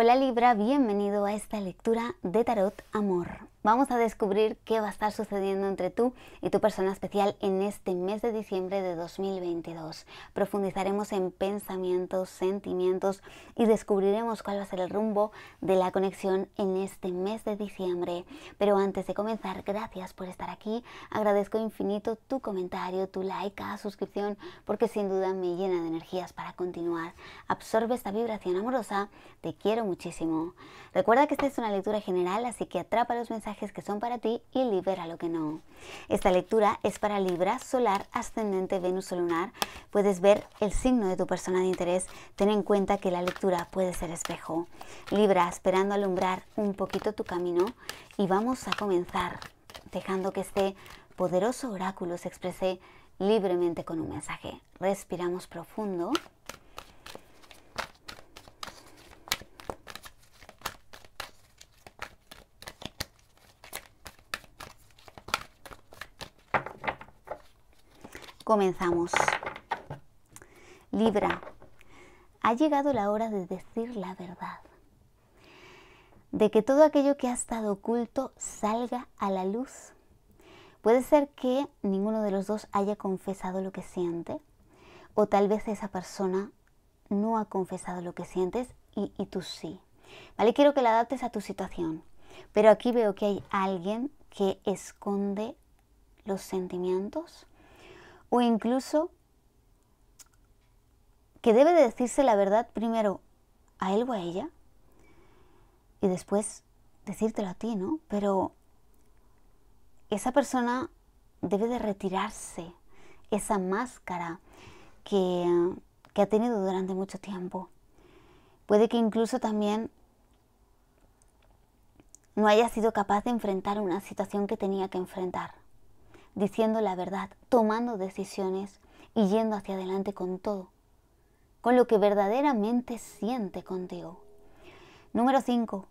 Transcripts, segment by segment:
Hola Libra, bienvenido a esta lectura de Tarot Amor vamos a descubrir qué va a estar sucediendo entre tú y tu persona especial en este mes de diciembre de 2022. Profundizaremos en pensamientos, sentimientos y descubriremos cuál va a ser el rumbo de la conexión en este mes de diciembre. Pero antes de comenzar, gracias por estar aquí. Agradezco infinito tu comentario, tu like, cada ah, suscripción, porque sin duda me llena de energías para continuar. Absorbe esta vibración amorosa. Te quiero muchísimo. Recuerda que esta es una lectura general, así que atrapa los mensajes que son para ti y libera lo que no. Esta lectura es para Libra, Solar, Ascendente, Venus Lunar. Puedes ver el signo de tu persona de interés. Ten en cuenta que la lectura puede ser espejo. Libra, esperando alumbrar un poquito tu camino y vamos a comenzar dejando que este poderoso oráculo se exprese libremente con un mensaje. Respiramos profundo. Comenzamos. Libra, ha llegado la hora de decir la verdad, de que todo aquello que ha estado oculto salga a la luz. Puede ser que ninguno de los dos haya confesado lo que siente, o tal vez esa persona no ha confesado lo que sientes y, tú sí. ¿Vale? Quiero que la adaptes a tu situación, pero aquí veo que hay alguien que esconde los sentimientos o incluso que debe de decirse la verdad primero a él o a ella y después decírtelo a ti, ¿no? Pero esa persona debe de retirarse esa máscara que, que, ha tenido durante mucho tiempo. Puede que incluso también no haya sido capaz de enfrentar una situación que tenía que enfrentar diciendo la verdad, tomando decisiones y yendo hacia adelante con todo, con lo que verdaderamente siente contigo. Número 5,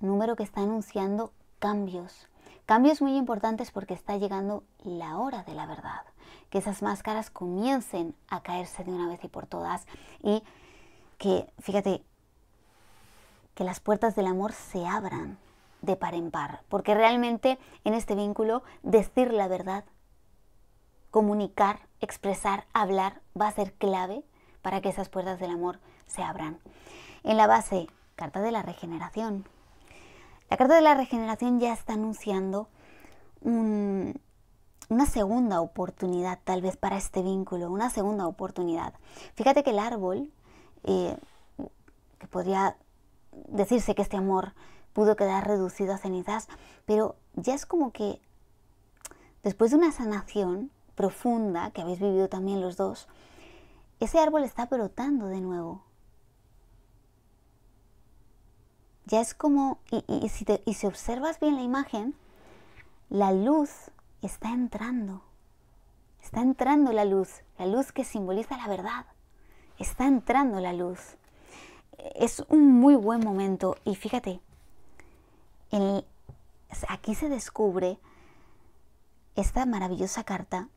número que está anunciando cambios. Cambios muy importantes porque está llegando la hora de la verdad. Que esas máscaras comiencen a caerse de una vez y por todas y que, fíjate, que las puertas del amor se abran de par en par, porque realmente en este vínculo decir la verdad, comunicar, expresar, hablar va a ser clave para que esas puertas del amor se abran. En la base, carta de la regeneración. La carta de la regeneración ya está anunciando una segunda oportunidad tal vez para este vínculo, una segunda oportunidad. Fíjate que el árbol, eh, que podría decirse que este amor pudo quedar reducido a cenizas, pero ya es como que después de una sanación profunda que habéis vivido también los dos, ese árbol está brotando de nuevo. Ya es como, y, y si observas bien la imagen, la luz está entrando. Está entrando la luz, la luz que simboliza la verdad. Está entrando la luz. Es un muy buen momento y fíjate, aquí se descubre esta maravillosa carta,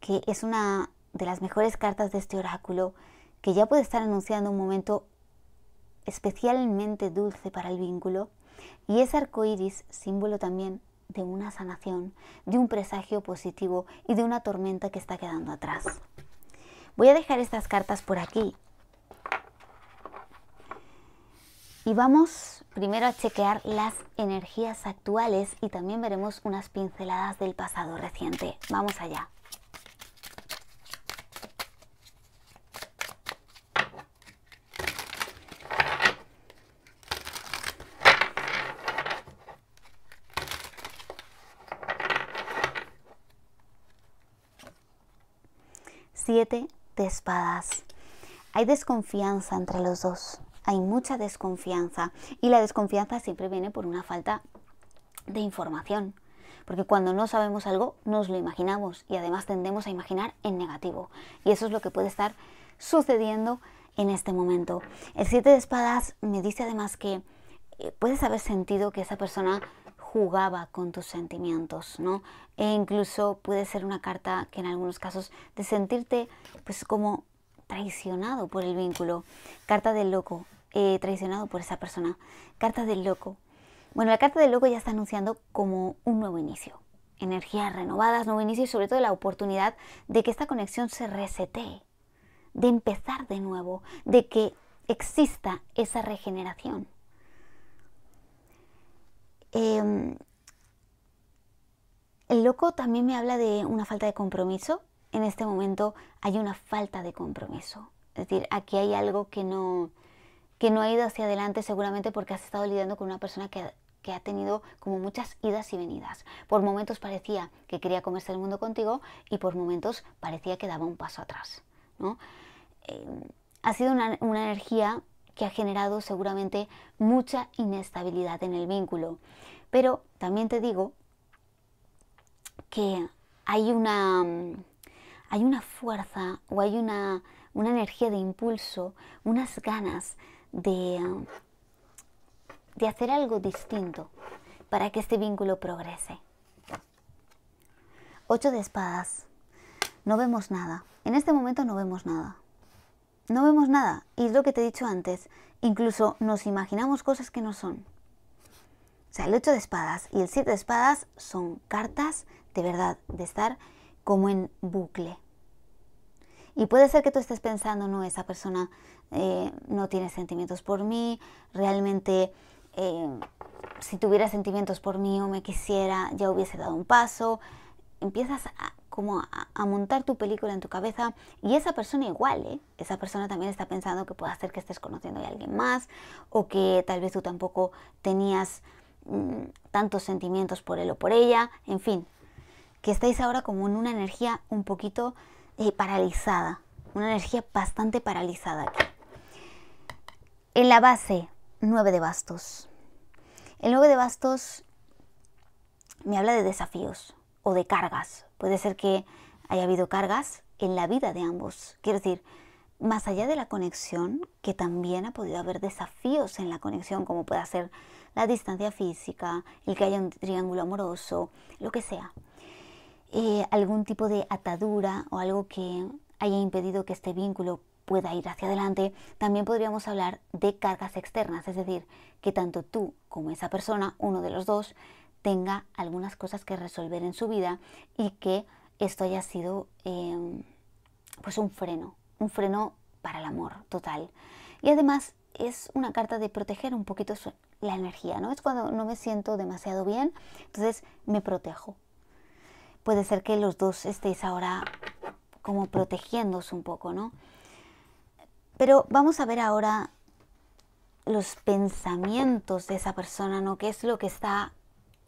que es una de las mejores cartas de este oráculo, que ya puede estar anunciando un momento especialmente dulce para el vínculo, y es arco iris, símbolo también de una sanación, de un presagio positivo y de una tormenta que está quedando atrás. Voy a dejar estas cartas por aquí Y vamos primero a chequear las energías actuales y también veremos unas pinceladas del pasado reciente. Vamos allá. Siete de espadas. Hay desconfianza entre los dos hay mucha desconfianza y la desconfianza siempre viene por una falta de información. Porque cuando no sabemos algo, nos lo imaginamos y además tendemos a imaginar en negativo. Y eso es lo que puede estar sucediendo en este momento. El 7 de espadas me dice además que eh, puedes haber sentido que esa persona jugaba con tus sentimientos, ¿no? E incluso puede ser una carta que en algunos casos de sentirte pues como traicionado por el vínculo. Carta del loco, eh, traicionado por esa persona. Carta del loco. Bueno, la carta del loco ya está anunciando como un nuevo inicio. Energías renovadas, nuevo inicio y sobre todo la oportunidad de que esta conexión se resetee, de empezar de nuevo, de que exista esa regeneración. Em, el loco también me habla de una falta de compromiso. En este momento hay una falta de compromiso. Es decir, aquí hay algo que no, que no ha ido hacia adelante seguramente porque has estado lidiando con una persona que, ha tenido como muchas idas y venidas. Por momentos parecía que quería comerse el mundo contigo y por momentos parecía que daba un paso atrás. Em, ha sido una, energía que ha generado seguramente mucha inestabilidad en el vínculo. Pero también te digo que hay una, hay una fuerza o hay una, una energía de impulso, unas ganas de, de hacer algo distinto para que este vínculo progrese. Ocho de espadas. No vemos nada. En este momento no vemos nada. No vemos nada. Y es lo que te he dicho antes. Incluso nos imaginamos cosas que no son. O sea, el ocho de espadas y el 7 de espadas son cartas de verdad, de estar como en bucle. Y puede ser que tú estés pensando, no, esa persona eh, no tiene sentimientos por mí, realmente eh, si tuviera sentimientos por mí o me quisiera, ya hubiese dado un paso. Empiezas a, como a, montar tu película en tu cabeza y esa persona igual, ¿eh? esa persona también está pensando que puede ser que estés conociendo a alguien más o que tal vez tú tampoco tenías mm, tantos sentimientos por él o por ella, en fin, que estáis ahora como en una energía un poquito eh, paralizada, una energía bastante paralizada aquí. En la base, 9 de bastos. El 9 de bastos me habla de desafíos o de cargas. Puede ser que haya habido cargas en la vida de ambos. Quiero decir, más allá de la conexión, que también ha podido haber desafíos en la conexión, como puede ser la distancia física, el que haya un triángulo amoroso, lo que sea. Eh, algún tipo de atadura o algo que haya impedido que este vínculo pueda ir hacia adelante, también podríamos hablar de cargas externas, es decir, que tanto tú como esa persona, uno de los dos, tenga algunas cosas que resolver en su vida y que esto haya sido em, pues un freno, un freno para el amor total. Y además es una carta de proteger un poquito la energía, ¿no? Es cuando no me siento demasiado bien, entonces me protejo, puede ser que los dos estéis ahora como protegiéndose un poco, ¿no? Pero vamos a ver ahora los pensamientos de esa persona, ¿no? ¿Qué es lo que está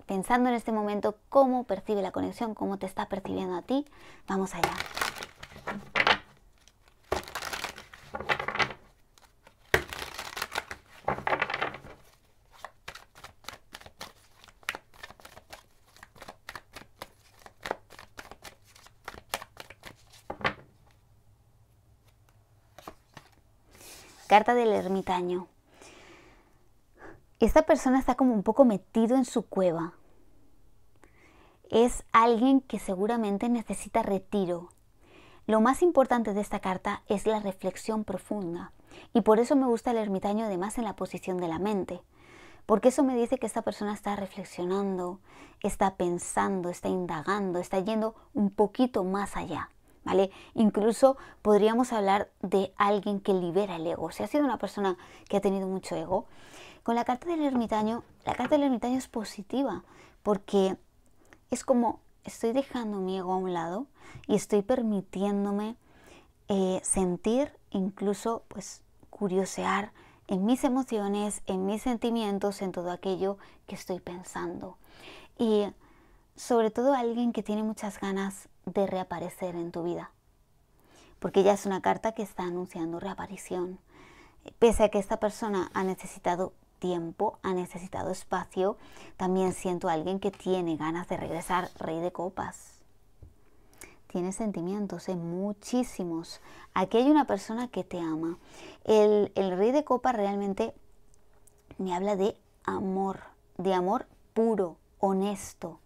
pensando en este momento? ¿Cómo percibe la conexión? ¿Cómo te está percibiendo a ti? Vamos allá. carta del ermitaño. Esta persona está como un poco metido en su cueva. Es alguien que seguramente necesita retiro. Lo más importante de esta carta es la reflexión profunda. Y por eso me gusta el ermitaño además en la posición de la mente. Porque eso me dice que esta persona está reflexionando, está pensando, está indagando, está yendo un poquito más allá. Incluso podríamos hablar de alguien que libera el ego. Si ha sido una persona que ha tenido mucho ego, con la carta del ermitaño, la carta del ermitaño es positiva porque es como estoy dejando mi ego a un lado y estoy permitiéndome eh, sentir, incluso pues curiosear en mis emociones, en mis sentimientos, en todo aquello que estoy pensando. Y sobre todo alguien que tiene muchas ganas de reaparecer en tu vida. Porque ya es una carta que está anunciando reaparición. Pese a que esta persona ha necesitado tiempo, ha necesitado espacio, también siento a alguien que tiene ganas de regresar, rey de copas. Tiene sentimientos, en eh, muchísimos. Aquí hay una persona que te ama. El, el rey de copas realmente me habla de amor, de amor puro, honesto,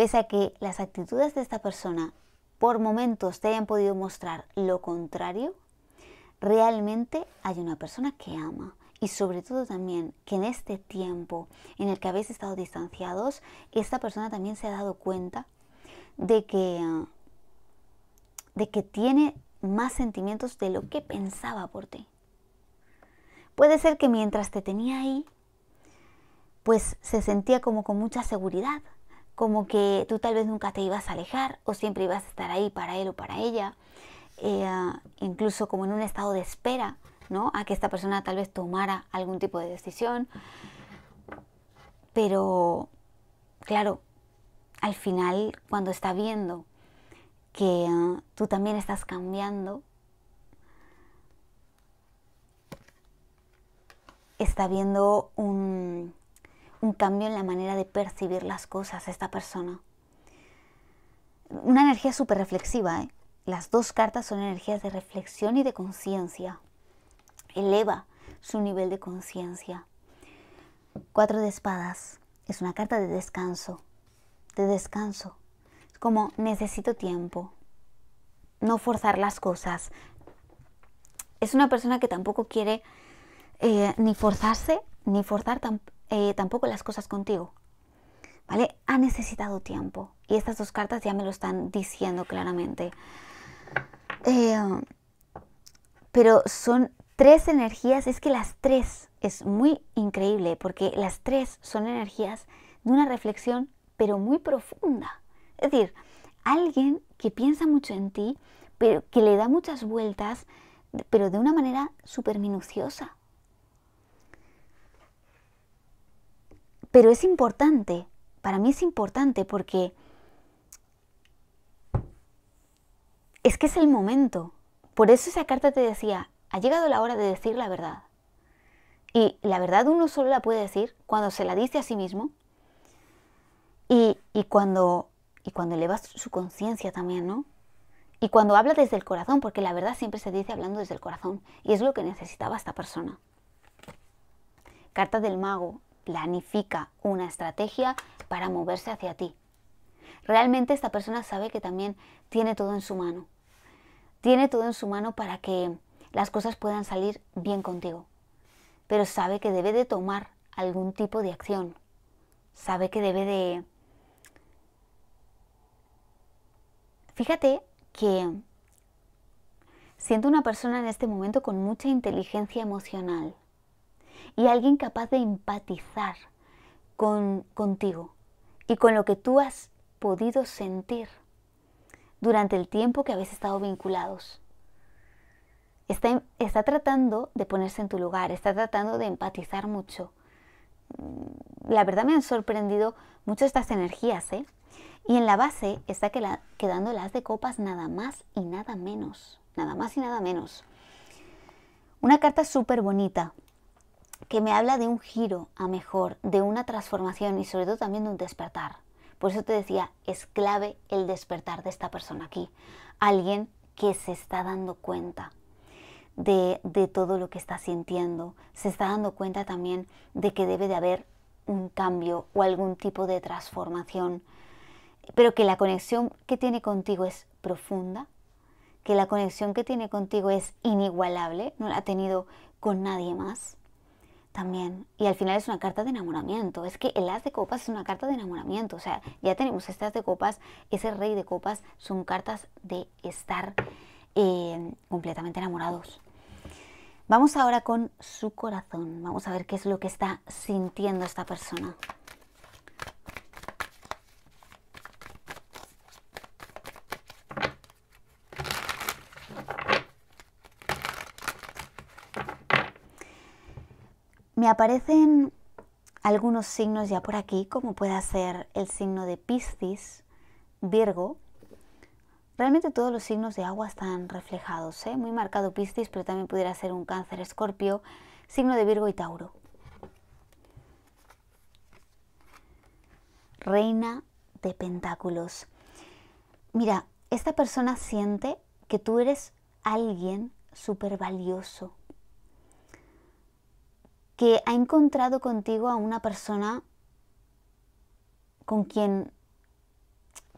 Pese a que las actitudes de esta persona por momentos te hayan podido mostrar lo contrario, realmente hay una persona que ama y sobre todo también que en este tiempo en el que habéis estado distanciados, esta persona también se ha dado cuenta de que, de que tiene más sentimientos de lo que pensaba por ti. Puede ser que mientras te tenía ahí, pues se sentía como con mucha seguridad, como que tú tal vez nunca te ibas a alejar o siempre ibas a estar ahí para él o para ella, eh, incluso como en un estado de espera, ¿no? A que esta persona tal vez tomara algún tipo de decisión. Pero, claro, al final, cuando está viendo que ah, tú también estás cambiando, está viendo un, un cambio en la manera de percibir las cosas esta persona. Una energía súper reflexiva. ¿eh? Las dos cartas son energías de reflexión y de conciencia. Eleva su nivel de conciencia. Cuatro de espadas es una carta de descanso. De descanso. Es como necesito tiempo. No forzar las cosas. Es una persona que tampoco quiere eh, ni forzarse, ni forzar tampoco eh, tampoco las cosas contigo. ¿Vale? Ha necesitado tiempo. Y estas dos cartas ya me lo están diciendo claramente. Eh, pero son tres energías, es que las tres es muy increíble porque las tres son energías de una reflexión pero muy profunda. Es decir, alguien que piensa mucho en ti, pero que le da muchas vueltas, pero de una manera súper minuciosa. Pero es importante, para mí es importante porque es que es el momento. Por eso esa carta te decía, ha llegado la hora de decir la verdad. Y la verdad uno solo la puede decir cuando se la dice a sí mismo y, cuando, y cuando eleva su conciencia también, ¿no? Y cuando habla desde el corazón, porque la verdad siempre se dice hablando desde el corazón. Y es lo que necesitaba esta persona. Carta del mago, planifica una estrategia para moverse hacia ti. Realmente esta persona sabe que también tiene todo en su mano. Tiene todo en su mano para que las cosas puedan salir bien contigo. Pero sabe que debe de tomar algún tipo de acción. Sabe que debe de... Fíjate que siento una persona en este momento con mucha inteligencia emocional y alguien capaz de empatizar con, contigo y con lo que tú has podido sentir durante el tiempo que habéis estado vinculados. Está, em, está tratando de ponerse en tu lugar, está tratando de empatizar mucho. Mm, la verdad me han sorprendido mucho estas energías, ¿eh? Y en la base está quedando las de copas nada más y nada menos. Nada más y nada menos. Una carta súper bonita que me habla de un giro a mejor, de una transformación y sobre todo también de un despertar. Por eso te decía, es clave el despertar de esta persona aquí. Alguien que se está dando cuenta de, de todo lo que está sintiendo, se está dando cuenta también de que debe de haber un cambio o algún tipo de transformación, pero que la conexión que tiene contigo es profunda, que la conexión que tiene contigo es inigualable, no la ha tenido con nadie más también. Y al final es una carta de enamoramiento. Es que el as de copas es una carta de enamoramiento. O sea, ya tenemos este as de copas, ese rey de copas, son cartas de estar eh, completamente enamorados. Vamos ahora con su corazón. Vamos a ver qué es lo que está sintiendo esta persona. Me aparecen algunos signos ya por aquí, como puede ser el signo de Piscis, Virgo. Realmente todos los signos de agua están reflejados, ¿eh? muy marcado Piscis, pero también pudiera ser un cáncer escorpio, signo de Virgo y Tauro. Reina de Pentáculos. Mira, esta persona siente que tú eres alguien súper valioso, que ha encontrado contigo a una persona con quien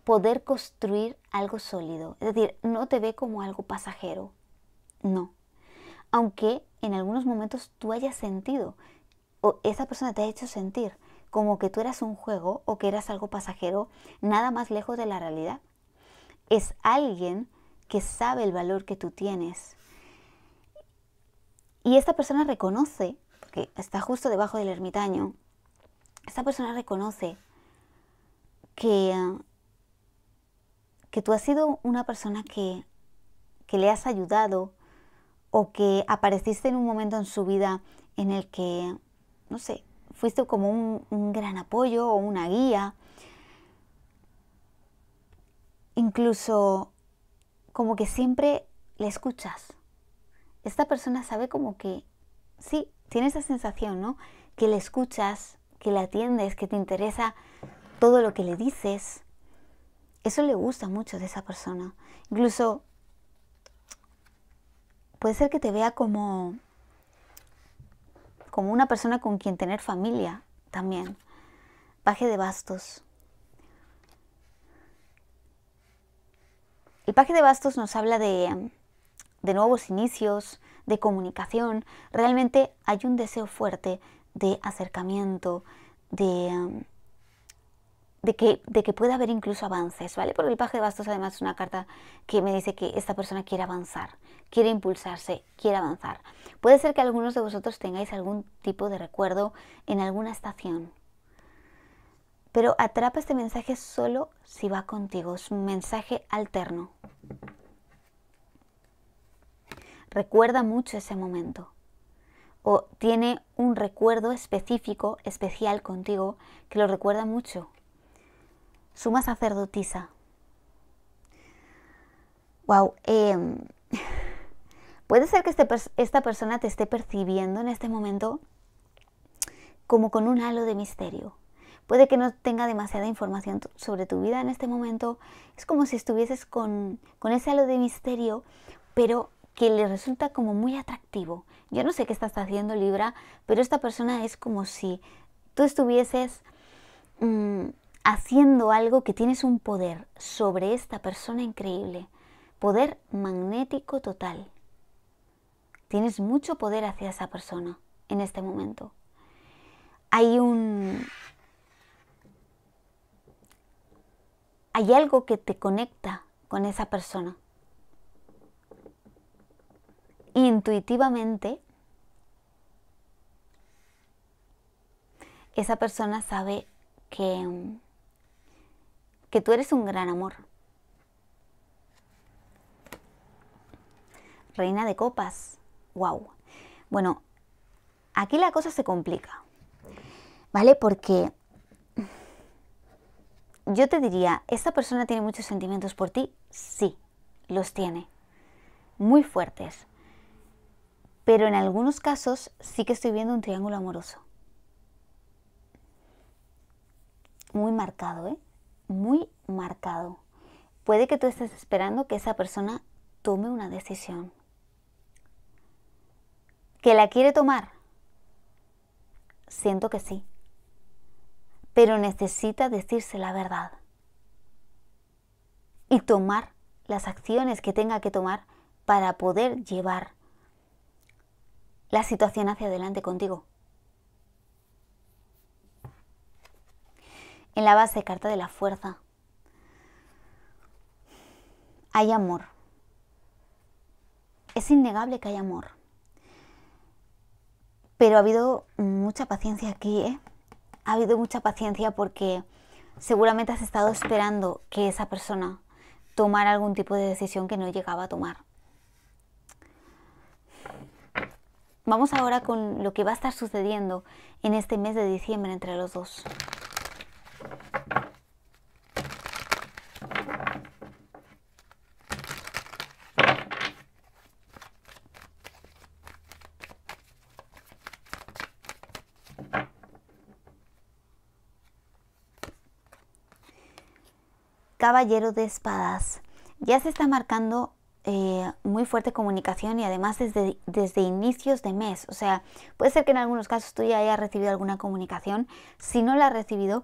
poder construir algo sólido. Es decir, no te ve como algo pasajero. No. Aunque en algunos momentos tú hayas sentido, o esa persona te ha hecho sentir, como que tú eras un juego o que eras algo pasajero, nada más lejos de la realidad. Es alguien que sabe el valor que tú tienes. Y esta persona reconoce que está justo debajo del ermitaño, esta persona reconoce que, que tú has sido una persona que, le has ayudado o que apareciste en un momento en su vida en el que, no sé, fuiste como un, un gran apoyo o una guía, incluso como que siempre le escuchas. Esta persona sabe como que sí, tiene esa sensación, ¿no? Que le escuchas, que le atiendes, que te interesa todo lo que le dices. Eso le gusta mucho de esa persona. Incluso puede ser que te vea como como una persona con quien tener familia también. Paje de bastos. El paje de bastos nos habla de nuevos inicios, de comunicación, realmente hay un deseo fuerte de acercamiento, de, um, de, que, de que pueda haber incluso avances, ¿vale? Porque el paje de bastos además es una carta que me dice que esta persona quiere avanzar, quiere impulsarse, quiere avanzar. Puede ser que algunos de vosotros tengáis algún tipo de recuerdo en alguna estación, pero atrapa este mensaje solo si va contigo. Es un mensaje alterno recuerda mucho ese momento o tiene un recuerdo específico, especial contigo, que lo recuerda mucho. Suma sacerdotisa. Wow. Em, puede ser que este esta persona te esté percibiendo en este momento como con un halo de misterio. Puede que no tenga demasiada información sobre tu vida en este momento. Es como si estuvieses con, con ese halo de misterio, pero que le resulta como muy atractivo. Yo no sé qué estás haciendo Libra, pero esta persona es como si tú estuvieses mm, haciendo algo que tienes un poder sobre esta persona increíble. Poder magnético total. Tienes mucho poder hacia esa persona en este momento. Hay un... Hay algo que te conecta con esa persona intuitivamente esa persona sabe que, mm, que tú eres un gran amor. Reina de copas. Wow. Bueno, aquí la cosa se complica. ¿Vale? Porque yo te diría, ¿esta persona tiene muchos sentimientos por ti? Sí, los tiene. Muy fuertes pero en algunos casos sí que estoy viendo un triángulo amoroso. Muy marcado, ¿eh? Muy marcado. Puede que tú estés esperando que esa persona tome una decisión. ¿Que la quiere tomar? Siento que sí. Pero necesita decirse la verdad. Y tomar las acciones que tenga que tomar para poder llevar la situación hacia adelante contigo. En la base, carta de la fuerza. Hay amor. Es innegable que hay amor. Pero ha habido mucha paciencia aquí, ¿eh? Ha habido mucha paciencia porque seguramente has estado esperando que esa persona tomara algún tipo de decisión que no llegaba a tomar. Vamos ahora con lo que va a estar sucediendo en este mes de diciembre entre los dos. Caballero de Espadas. Ya se está marcando eh, muy fuerte comunicación y además desde, desde inicios de mes. O sea, puede ser que en algunos casos tú ya hayas recibido alguna comunicación. Si no la has recibido,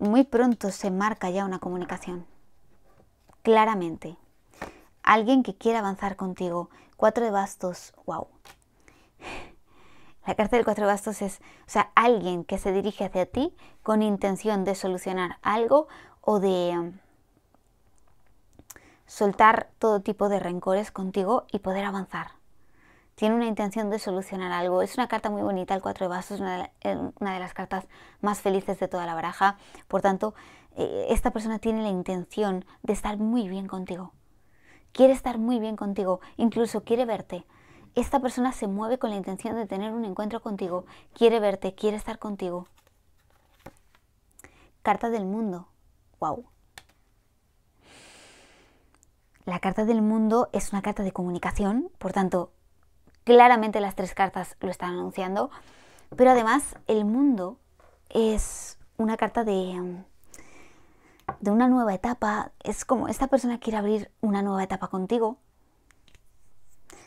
muy pronto se marca ya una comunicación. Claramente. Alguien que quiera avanzar contigo. Cuatro de bastos, wow. La carta del cuatro de bastos es, o sea, alguien que se dirige hacia ti con intención de solucionar algo o de soltar todo tipo de rencores contigo y poder avanzar. Tiene una intención de solucionar algo. Es una carta muy bonita, el cuatro de vasos una, de, las cartas más felices de toda la baraja. Por tanto, eh, esta persona tiene la intención de estar muy bien contigo. Quiere estar muy bien contigo, incluso quiere verte. Esta persona se mueve con la intención de tener un encuentro contigo. Quiere verte, quiere estar contigo. Carta del mundo. ¡Wow! La carta del mundo es una carta de comunicación, por tanto, claramente las tres cartas lo están anunciando, pero además el mundo es una carta de, de una nueva etapa, es como esta persona quiere abrir una nueva etapa contigo,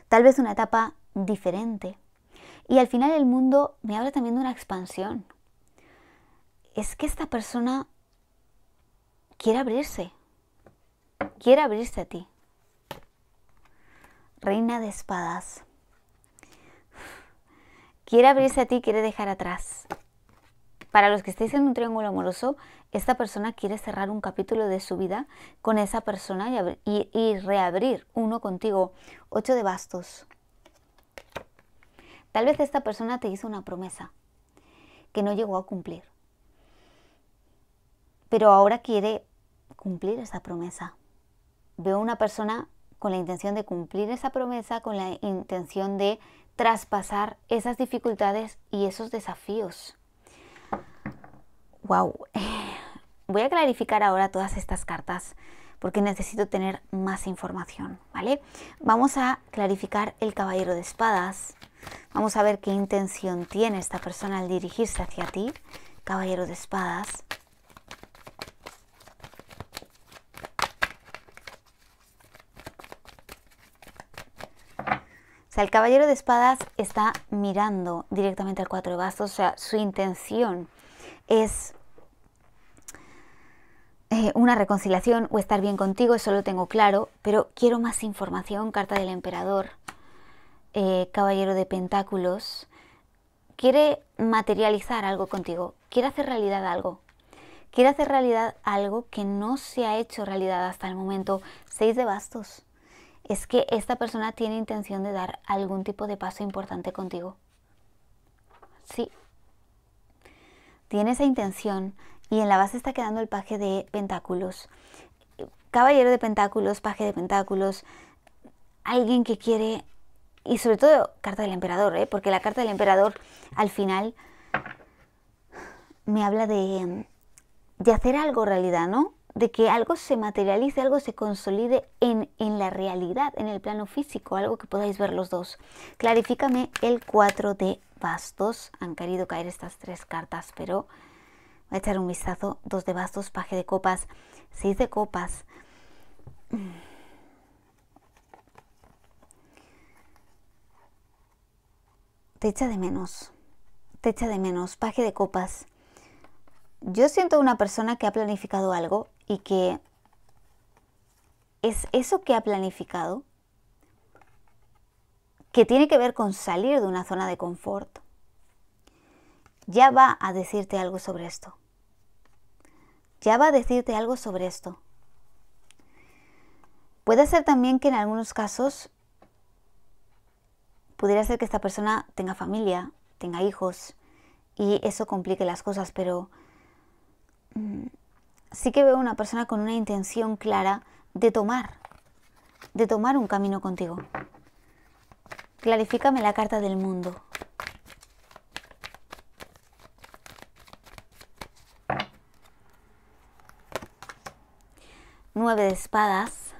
tal vez una etapa diferente. Y al final el mundo me habla también de una expansión. Es que esta persona quiere abrirse, quiere abrirse a ti reina de espadas. Quiere abrirse a ti, quiere dejar atrás. Para los que estéis en un triángulo amoroso, esta persona quiere cerrar un capítulo de su vida con esa persona y, reabrir uno contigo. Ocho de bastos. Tal vez esta persona te hizo una promesa que no llegó a cumplir. Pero ahora quiere cumplir esa promesa. Veo una persona con la intención de cumplir esa promesa, con la intención de traspasar esas dificultades y esos desafíos. Wow. Voy a clarificar ahora todas estas cartas porque necesito tener más información, ¿vale? Vamos a clarificar el caballero de espadas. Vamos a ver qué intención tiene esta persona al dirigirse hacia ti, caballero de espadas. el caballero de espadas está mirando directamente al cuatro de bastos, o sea, su intención es eh, una reconciliación o estar bien contigo, eso lo tengo claro, pero quiero más información, carta del emperador, eh, caballero de pentáculos, quiere materializar algo contigo, quiere hacer realidad algo, quiere hacer realidad algo que no se ha hecho realidad hasta el momento, seis de bastos es que esta persona tiene intención de dar algún tipo de paso importante contigo. Sí. Tiene esa intención y en la base está quedando el paje de pentáculos. Caballero de pentáculos, paje de pentáculos, alguien que quiere y sobre todo carta del emperador, ¿eh? porque la carta del emperador al final me habla de, mm, de hacer algo realidad, ¿no? de que algo se materialice, algo se consolide en, en, la realidad, en el plano físico, algo que podáis ver los dos. Clarifícame el 4 de bastos. Han querido caer estas tres cartas, pero voy a echar un vistazo. Dos de bastos, paje de copas, seis de copas. Te echa de menos, te echa de menos, paje de copas. Yo siento una persona que ha planificado algo y que es eso que ha planificado, que tiene que ver con salir de una zona de confort, ya va a decirte algo sobre esto. Ya va a decirte algo sobre esto. Puede ser también que en algunos casos pudiera ser que esta persona tenga familia, tenga hijos y eso complique las cosas, pero mm, sí que veo una persona con una intención clara de tomar, de tomar un camino contigo. Clarifícame la carta del mundo. Nueve de espadas.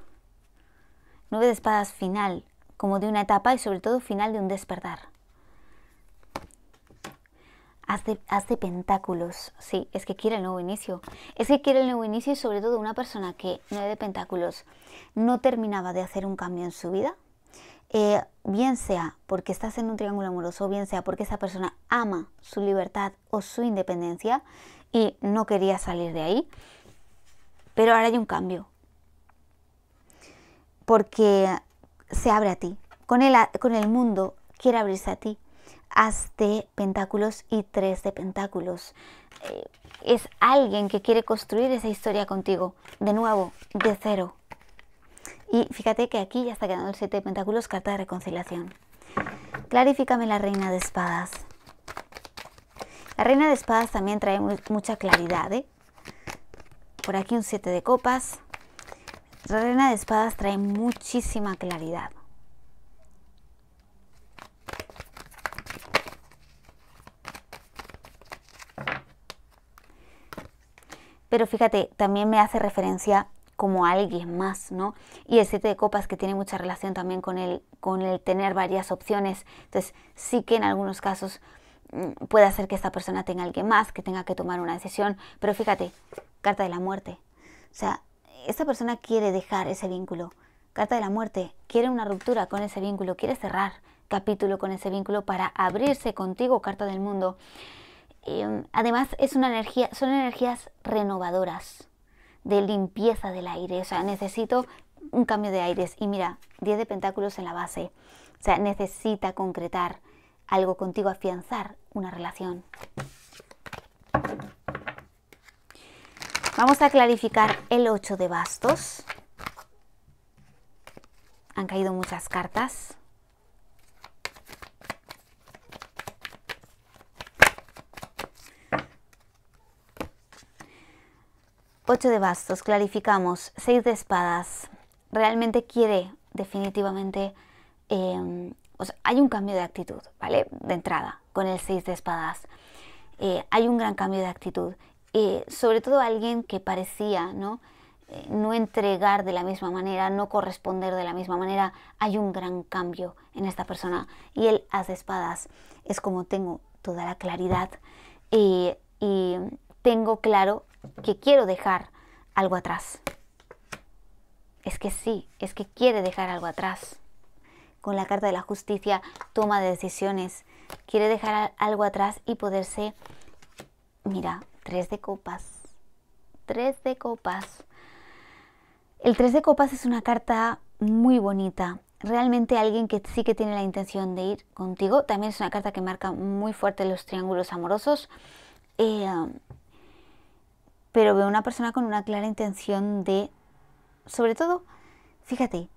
Nueve de espadas final, como de una etapa y sobre todo final de un despertar. Haz de, pentáculos. Sí, es que quiere el nuevo inicio. Es que quiere el nuevo inicio y sobre todo una persona que no es de pentáculos no terminaba de hacer un cambio en su vida. Eh, bien sea porque estás en un triángulo amoroso, bien sea porque esa persona ama su libertad o su independencia y no quería salir de ahí. Pero ahora hay un cambio. Porque se abre a ti. Con con el mundo quiere abrirse a ti As de Pentáculos y Tres de Pentáculos. Eh, es alguien que quiere construir esa historia contigo, de nuevo, de cero. Y fíjate que aquí ya está quedando el Siete de Pentáculos, carta de reconciliación. Clarifícame la Reina de Espadas. La Reina de Espadas también trae mucha claridad. ¿eh? Por aquí un Siete de Copas. La Reina de Espadas trae muchísima claridad. pero fíjate, también me hace referencia como a alguien más, ¿no? Y el siete de copas que tiene mucha relación también con el, con el tener varias opciones. Entonces sí que en algunos casos mm, puede hacer que esta persona tenga alguien más, que tenga que tomar una decisión. Pero fíjate, carta de la muerte. O sea, esta persona quiere dejar ese vínculo. Carta de la muerte, quiere una ruptura con ese vínculo, quiere cerrar capítulo con ese vínculo para abrirse contigo, carta del mundo. Em, además, es una son energías renovadoras, de limpieza del aire. O sea, necesito un cambio de aires. Y mira, 10 de pentáculos en la base. O sea, necesita concretar algo contigo, afianzar una relación. Vamos a clarificar el 8 de bastos. Han caído muchas cartas. 8 de bastos, clarificamos, 6 de espadas. Realmente quiere definitivamente... Em, o sea, hay un cambio de actitud, ¿vale? De entrada, con el 6 de espadas. Eh, hay un gran cambio de actitud. Eh, sobre todo alguien que parecía, ¿no? Eh, no entregar de la misma manera, no corresponder de la misma manera, hay un gran cambio en esta persona. Y el hace de espadas es como tengo toda la claridad y, y tengo claro que quiero dejar algo atrás. Es que sí, es que quiere dejar algo atrás. Con la carta de la justicia toma decisiones, quiere dejar algo atrás y poderse... Mira, tres de copas. Tres de copas. El tres de copas es una carta muy bonita. Realmente alguien que sí que tiene la intención de ir contigo. También es una carta que marca muy fuerte los triángulos amorosos. Eh, pero veo una persona con una clara intención de, sobre todo, fíjate,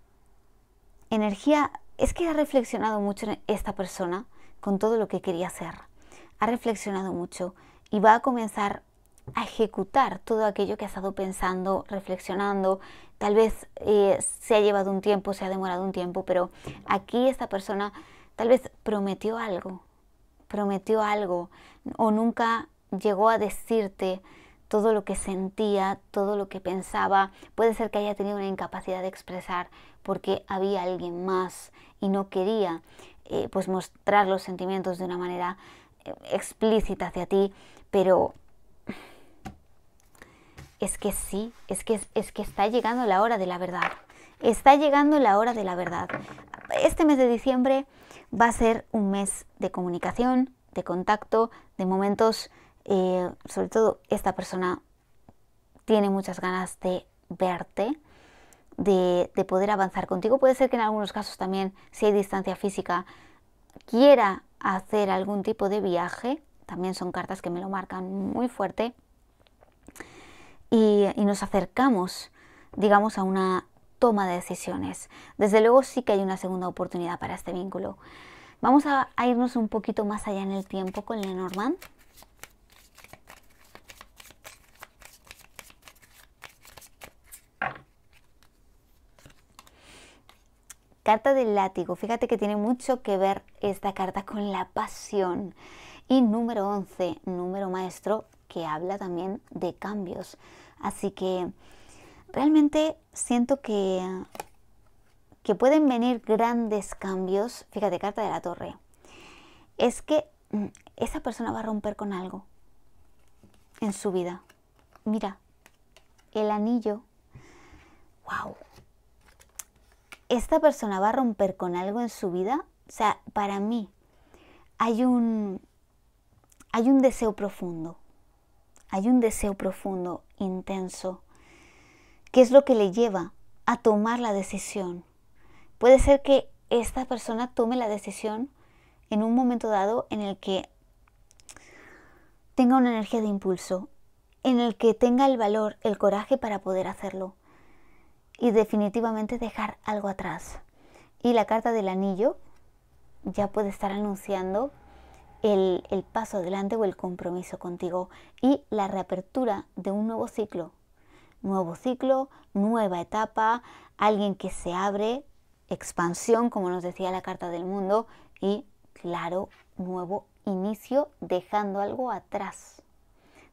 energía, es que ha reflexionado mucho esta persona con todo lo que quería hacer, ha reflexionado mucho y va a comenzar a ejecutar todo aquello que ha estado pensando, reflexionando, tal vez eh, se ha llevado un tiempo, se ha demorado un tiempo, pero aquí esta persona tal vez prometió algo, prometió algo o nunca llegó a decirte todo lo que sentía, todo lo que pensaba. Puede ser que haya tenido una incapacidad de expresar porque había alguien más y no quería eh, pues mostrar los sentimientos de una manera eh, explícita hacia ti, pero es que sí, es que, es que está llegando la hora de la verdad. Está llegando la hora de la verdad. Este mes de diciembre va a ser un mes de comunicación, de contacto, de momentos sobre todo esta persona tiene muchas ganas de verte, de, poder avanzar contigo. Puede ser que en algunos casos también, si hay distancia física, quiera hacer algún tipo de viaje. También son cartas que me lo marcan muy fuerte. Y, nos acercamos, digamos, a una toma de decisiones. Desde luego sí que hay una segunda oportunidad para este vínculo. Vamos a, a irnos un poquito más allá en el tiempo con Lenormand. Carta del látigo. Fíjate que tiene mucho que ver esta carta con la pasión. Y número 11, número maestro, que habla también de cambios. Así que realmente siento que, que pueden venir grandes cambios. Fíjate, carta de la torre. Es que mm, esa persona va a romper con algo en su vida. Mira, el anillo. ¡Wow! esta persona va a romper con algo en su vida, o sea, para mí hay un, hay un deseo profundo, hay un deseo profundo, intenso, que es lo que le lleva a tomar la decisión. Puede ser que esta persona tome la decisión en un momento dado en el que tenga una energía de impulso, en el que tenga el valor, el coraje para poder hacerlo y definitivamente dejar algo atrás. Y la carta del anillo ya puede estar anunciando el, el, paso adelante o el compromiso contigo y la reapertura de un nuevo ciclo. Nuevo ciclo, nueva etapa, alguien que se abre, expansión, como nos decía la carta del mundo, y claro, nuevo inicio dejando algo atrás.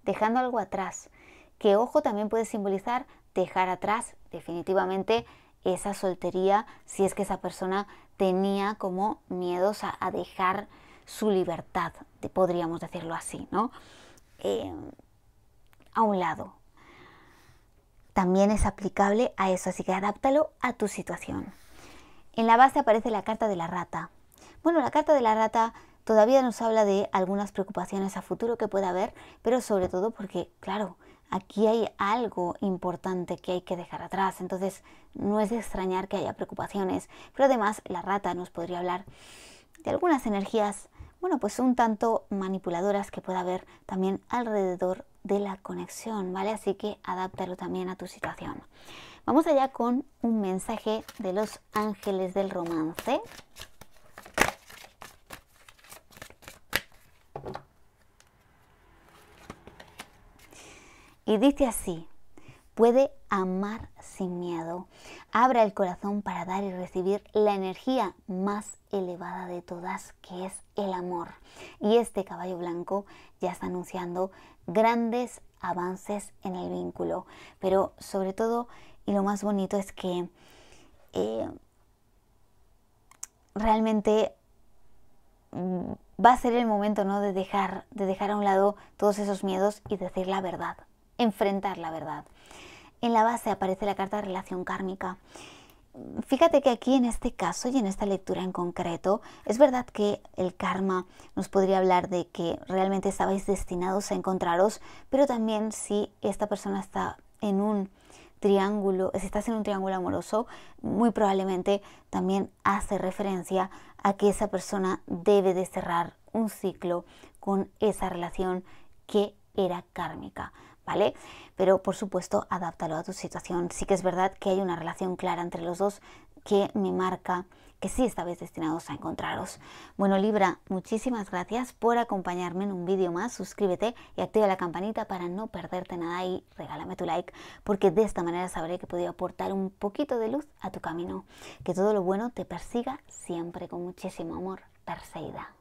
Dejando algo atrás. Que ojo también puede simbolizar dejar atrás definitivamente esa soltería si es que esa persona tenía como miedos a, dejar su libertad, podríamos decirlo así, ¿no? Eh, a un lado. También es aplicable a eso, así que adáptalo a tu situación. En la base aparece la carta de la rata. Bueno, la carta de la rata todavía nos habla de algunas preocupaciones a futuro que pueda haber, pero sobre todo porque, claro, aquí hay algo importante que hay que dejar atrás, entonces no es de extrañar que haya preocupaciones, pero además la rata nos podría hablar de algunas energías, bueno, pues un tanto manipuladoras que pueda haber también alrededor de la conexión, ¿vale? Así que adáptalo también a tu situación. Vamos allá con un mensaje de los ángeles del romance. Y dice así, puede amar sin miedo. Abra el corazón para dar y recibir la energía más elevada de todas, que es el amor. Y este caballo blanco ya está anunciando grandes avances en el vínculo. Pero sobre todo, y lo más bonito es que eh, realmente mm, va a ser el momento ¿no? de, dejar, de dejar a un lado todos esos miedos y decir la verdad enfrentar la verdad. En la base aparece la carta de relación kármica. Fíjate que aquí en este caso y en esta lectura en concreto, es verdad que el karma nos podría hablar de que realmente estabais destinados a encontraros, pero también si esta persona está en un triángulo, si estás en un triángulo amoroso, muy probablemente también hace referencia a que esa persona debe de cerrar un ciclo con esa relación que era kármica. ¿vale? Pero por supuesto, adáptalo a tu situación. Sí que es verdad que hay una relación clara entre los dos que me marca que sí estabais destinados a encontraros. Bueno Libra, muchísimas gracias por acompañarme en un vídeo más. Suscríbete y activa la campanita para no perderte nada y regálame tu like porque de esta manera sabré que he podido aportar un poquito de luz a tu camino. Que todo lo bueno te persiga siempre con muchísimo amor. Perseida.